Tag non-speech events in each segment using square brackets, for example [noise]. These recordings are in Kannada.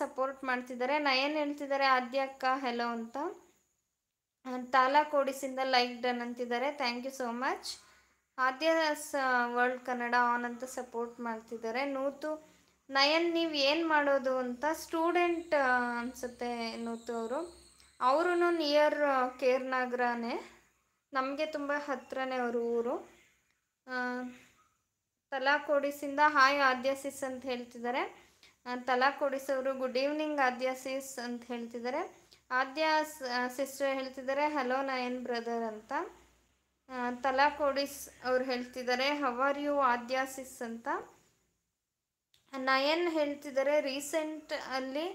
ಸಪೋರ್ಟ್ ಮಾಡ್ತಿದ್ದಾರೆ ನಯನ್ ಹೇಳ್ತಿದ್ದಾರೆ ಆದ್ಯ ಅಕ್ಕ ಹೆಲೋ ಅಂತ ತಾಲಾ ಕೋಡಿಸಿಂದ ಲೈಕ್ ಡನ್ ಅಂತಿದ್ದಾರೆ thank you so much Adya world Kannada ಆನ್ ಅಂತ ಸಪೋರ್ಟ್ ಮಾಡ್ತಿದ್ದಾರೆ ನೂತು ನಯನ್ ನೀವು ಏನು ಮಾಡೋದು ಅಂತ ಸ್ಟೂಡೆಂಟ್ ಅನ್ಸುತ್ತೆ ನೂತು ಅವರು ಅವರು ನಿಯರ್ ಕೇರ್ನಾಗ್ರಾನೇ ನಮಗೆ ತುಂಬ ಹತ್ರನೇ ಅವರು ಊರು ತಲಾ ಕೋಡಿಸಿಂದ ಹಾಯ್ ಆದ್ಯಾಸಿಸ್ ಅಂತ ಹೇಳ್ತಿದ್ದಾರೆ ತಲಾ ಕೊಡಿಸೋರು ಗುಡ್ ಈವ್ನಿಂಗ್ ಆದ್ಯ ಸಿಸ್ ಅಂತ ಹೇಳ್ತಿದ್ದಾರೆ ಆದ್ಯ ಸಿಸ್ಟರ್ ಹೇಳ್ತಿದ್ದಾರೆ ಹಲೋ ನಯನ್ ಬ್ರದರ್ ಅಂತ ತಲಾ ಕೊಡಿಸ್ ಅವ್ರು ಹೇಳ್ತಿದ್ದಾರೆ ಆರ್ ಯು ಆದ್ಯ ಸಿಸ್ ಅಂತ ನಯನ್ ಹೇಳ್ತಿದ್ದಾರೆ ರೀಸೆಂಟ್ ಅಲ್ಲಿ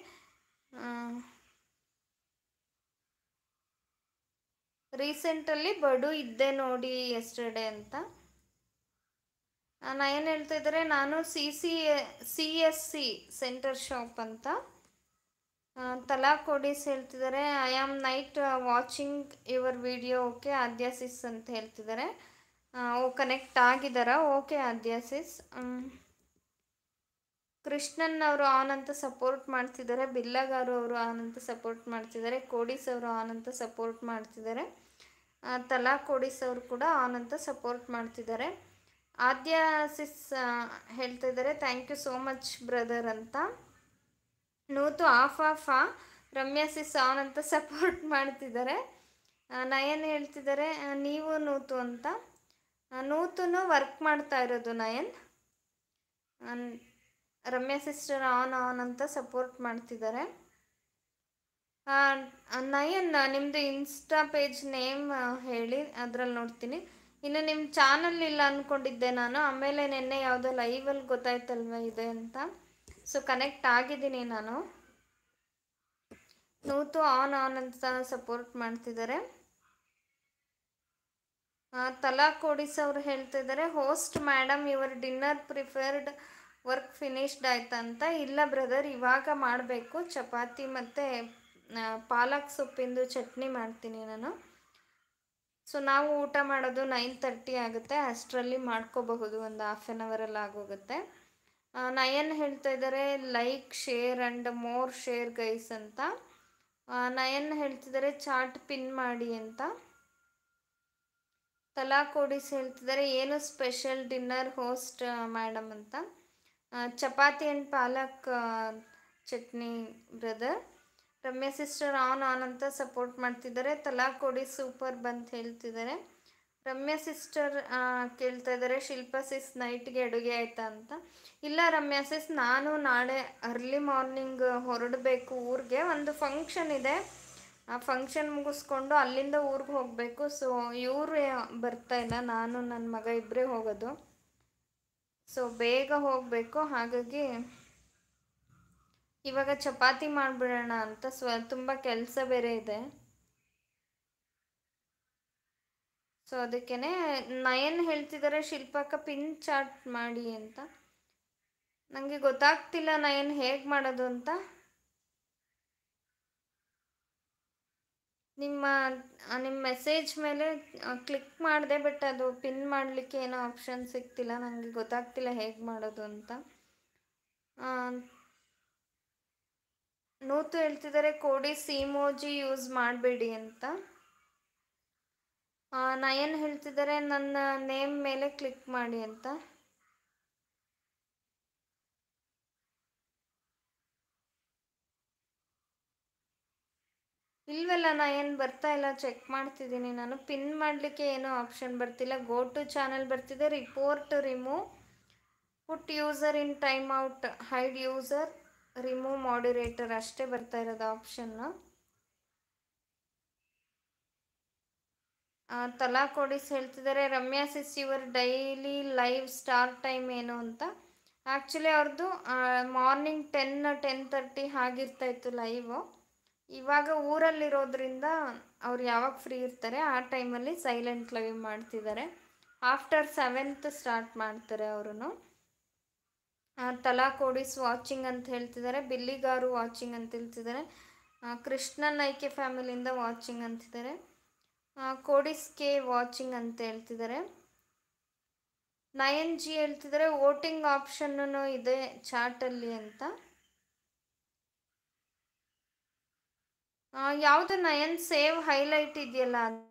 ರೀಸೆಂಟಲ್ಲಿ ಬಡು ಇದ್ದೆ ನೋಡಿ ಎಸ್ಟರ್ಡೇ ಅಂತ ನಾನು ಏನು ಇದ್ದಾರೆ ನಾನು C C C S C center shop ಅಂತ ತಲಾ ಕೋಡಿಸ್ ಹೇಳ್ತಿದ್ದಾರೆ I am night watching your video okay Adya sis ಅಂತ ಹೇಳ್ತಿದ್ದಾರೆ ಓ ಕನೆಕ್ಟ್ ಆಗಿದ್ದಾರಾ ಓಕೆ ಆದ್ಯಾಸಿಸ್ ಕೃಷ್ಣನ್ ಅವರು ಆನ್ ಅಂತ ಸಪೋರ್ಟ್ ಮಾಡ್ತಿದ್ದಾರೆ ಬಿಲ್ಲಗಾರು ಅವರು ಆನ್ ಅಂತ ಸಪೋರ್ಟ್ ಮಾಡ್ತಿದ್ದಾರೆ ಕೋಡಿಸ್ ಅವರು ಆನ್ ಅಂತ ಸಪೋರ್ಟ್ ಮಾಡ್ತಿದ್ದಾರೆ ತಲಾ ಕೋಡಿಸ್ ಅವರು ಕೂಡ ಆನ್ ಅಂತ ಸಪೋರ್ಟ್ ಮಾಡ್ತಿದ್ದಾರೆ ಆದ್ಯ ಸಿಸ್ ಹೇಳ್ತಾ ಇದ್ದಾರೆ thank you so much brother ಅಂತ ನೂತು ಆಫ್ ಆಫ್ ಆ ರಮ್ಯಾ ಸಿಸ್ ಆನ್ ಅಂತ ಸಪೋರ್ಟ್ [laughs] ಮಾಡ್ತಿದ್ದಾರೆ ನಯನ್ ಹೇಳ್ತಿದ್ದಾರೆ ನೀವು ನೂತು ಅಂತ ನೂತುನು ವರ್ಕ್ ಮಾಡ್ತಾ ಇರೋದು ನಯನ್ ರಮ್ಯಾ ಸಿಸ್ಟರ್ ಆನ್ ಆನ್ ಅಂತ ಸಪೋರ್ಟ್ ಮಾಡ್ತಿದ್ದಾರೆ ನಯನ್ ನಿಮ್ಮದು ಇನ್ಸ್ಟಾ ಪೇಜ್ ನೇಮ್ ಹೇಳಿ ಅದರಲ್ಲಿ ನೋಡ್ತೀನಿ ಇನ್ನು ನಿಮ್ಮ ಚಾನಲ್ ಇಲ್ಲ ಅಂದ್ಕೊಂಡಿದ್ದೆ ನಾನು ಆಮೇಲೆ ನಿನ್ನೆ ಯಾವುದೋ ಲೈವಲ್ಲಿ ಗೊತ್ತಾಯ್ತಲ್ವ ಇದೆ ಅಂತ ಸೊ ಕನೆಕ್ಟ್ ಆಗಿದ್ದೀನಿ ನಾನು ನೂತು ಆನ್ ಆನ್ ಅಂತ ಸಪೋರ್ಟ್ ಮಾಡ್ತಿದ್ದಾರೆ ತಲಾ ಕೋಡಿಸ್ ಅವರು ಹೇಳ್ತಿದ್ದಾರೆ host madam your dinner preferred work finished ಆಯ್ತಾ ಅಂತ ಇಲ್ಲ ಬ್ರದರ್ ಇವಾಗ ಮಾಡಬೇಕು ಚಪಾತಿ ಮತ್ತು ಪಾಲಕ್ ಸೊಪ್ಪಿಂದು ಚಟ್ನಿ ಮಾಡ್ತೀನಿ ನಾನು ಸೊ ನಾವು ಊಟ ಮಾಡೋದು ನೈನ್ ತರ್ಟಿ ಆಗುತ್ತೆ ಅಷ್ಟರಲ್ಲಿ ಮಾಡ್ಕೋಬಹುದು ಒಂದು ಹಾಫ್ ಆನ್ ಅವರಲ್ಲಿ ಆಗೋಗುತ್ತೆ ನಯನ್ ಹೇಳ್ತಾ ಇದ್ದಾರೆ like share and more share guys ಅಂತ ನಯನ್ ಹೇಳ್ತಿದ್ದಾರೆ ಚಾಟ್ ಪಿನ್ ಮಾಡಿ ಅಂತ ತಲಾ ಕೋಡಿಸ್ ಹೇಳ್ತಿದ್ದಾರೆ ಏನು ಸ್ಪೆಷಲ್ ಡಿನ್ನರ್ ಹೋಸ್ಟ್ ಮೇಡಮ್ ಅಂತ chapati and palak chutney brother Ramya sister ಆನ್ ಆನ್ ಅಂತ ಸಪೋರ್ಟ್ ಮಾಡ್ತಿದ್ದಾರೆ ತಲಾ ಕೊಡಿ ಸೂಪರ್ ಬಂತ್ ಹೇಳ್ತಿದ್ದಾರೆ ರಮ್ಯಾ ಸಿಸ್ಟರ್ ಕೇಳ್ತಾ ಇದ್ದಾರೆ ಶಿಲ್ಪಾ ಸಿಸ್ ನೈಟ್ಗೆ ಅಡುಗೆ ಆಯ್ತಾ ಅಂತ ಇಲ್ಲ ರಮ್ಯಾ ಸಿಸ್ ನಾನು ನಾಳೆ ಅರ್ಲಿ ಮಾರ್ನಿಂಗ್ ಹೊರಡಬೇಕು ಊರಿಗೆ ಒಂದು ಫಂಕ್ಷನ್ ಇದೆ ಆ ಫಂಕ್ಷನ್ ಮುಗಿಸ್ಕೊಂಡು ಅಲ್ಲಿಂದ ಊರಿಗೆ ಹೋಗಬೇಕು ಸೊ ಇವರು ಬರ್ತಾ ಇಲ್ಲ ನಾನು ನನ್ನ ಮಗ ಇಬ್ಬರೇ ಹೋಗೋದು ಸೊ ಬೇಗ ಹೋಗಬೇಕು ಹಾಗಾಗಿ ಇವಾಗ ಚಪಾತಿ ಮಾಡಿಬಿಡೋಣ ಅಂತ ಸ್ವ ತುಂಬ ಕೆಲಸ ಬೇರೆ ಇದೆ ಸೊ ಅದಕ್ಕೇ ನಯನ್ ಹೇಳ್ತಿದ್ದಾರೆ ಶಿಲ್ಪಕ್ಕ ಪಿನ್ ಚಾಟ್ ಮಾಡಿ ಅಂತ ನನಗೆ ಗೊತ್ತಾಗ್ತಿಲ್ಲ ನಯನ್ ಹೇಗೆ ಮಾಡೋದು ಅಂತ ನಿಮ್ಮ ನಿಮ್ಮ ಮೆಸೇಜ್ ಮೇಲೆ ಕ್ಲಿಕ್ ಮಾಡಿದೆ ಬಟ್ ಅದು ಪಿನ್ ಮಾಡಲಿಕ್ಕೆ ಏನೋ ಆಪ್ಷನ್ ಸಿಗ್ತಿಲ್ಲ ನನಗೆ ಗೊತ್ತಾಗ್ತಿಲ್ಲ ಹೇಗೆ ಮಾಡೋದು ಅಂತ ನೂತು ಹೇಳ್ತಿದ್ದಾರೆ ಕೋಡಿ ಸಿಮೋಜಿ ಯೂಸ್ ಮಾಡಬೇಡಿ ಅಂತ ನಯನ್ ಹೇಳ್ತಿದ್ದಾರೆ ನನ್ನ ನೇಮ್ ಮೇಲೆ ಕ್ಲಿಕ್ ಮಾಡಿ ಅಂತ ಇಲ್ವಲ್ಲ ನಾ ಏನು ಬರ್ತಾ ಇಲ್ಲ ಚೆಕ್ ಮಾಡ್ತಿದ್ದೀನಿ ನಾನು ಪಿನ್ ಮಾಡಲಿಕ್ಕೆ ಏನೂ ಆಪ್ಷನ್ ಬರ್ತಿಲ್ಲ ಗೋ ಟು ಚಾನಲ್ ಬರ್ತಿದೆ report remove put user in time out hide user remove moderator ಅಷ್ಟೇ ಬರ್ತಾ ಇರೋದು ಆಪ್ಷನ್ನು ತಲಾ ಕೊಡಿಸ್ ಹೇಳ್ತಿದ್ದಾರೆ Ramya sis your daily live start time ಏನು ಅಂತ ಆ್ಯಕ್ಚುಲಿ ಅವ್ರದ್ದು ಮಾರ್ನಿಂಗ್ ಟೆನ್ ಟೆನ್ ತರ್ಟಿ ಹಾಗಿರ್ತಾ ಇತ್ತು ಲೈವು ಇವಾಗ ಊರಲ್ಲಿರೋದ್ರಿಂದ ಅವ್ರು ಯಾವಾಗ ಫ್ರೀ ಇರ್ತಾರೆ ಆ ಟೈಮಲ್ಲಿ ಸೈಲೆಂಟ್ ಲೈವ್ ಮಾಡ್ತಿದ್ದಾರೆ ಆಫ್ಟರ್ ಸೆವೆಂತ್ ಸ್ಟಾರ್ಟ್ ಮಾಡ್ತಾರೆ ಅವರು ಕೋಡಿಸ್ ವಾಚಿಂಗ್ ಅಂತ ಹೇಳ್ತಿದ್ದಾರೆ ಬಿಲ್ಲಿಗಾರು ವಾಚಿಂಗ್ ಅಂತ ಹೇಳ್ತಿದ್ದಾರೆ ಕೃಷ್ಣ ನೈಕೆ ಫ್ಯಾಮಿಲಿಯಿಂದ ವಾಚಿಂಗ್ ಅಂತಿದ್ದಾರೆ ಕೋಡಿಸ್ ಕೆ ವಾಚಿಂಗ್ ಅಂತ ಹೇಳ್ತಿದ್ದಾರೆ ನಯನ್ ಜಿ ಹೇಳ್ತಿದ್ದಾರೆ ವೋಟಿಂಗ್ ಆಪ್ಷನ್ನು ಇದೆ ಚಾಟಲ್ಲಿ ಅಂತ ಯಾವುದು ನಯನ್ ಸೇವ್ ಹೈಲೈಟ್ ಇದೆಯಲ್ಲ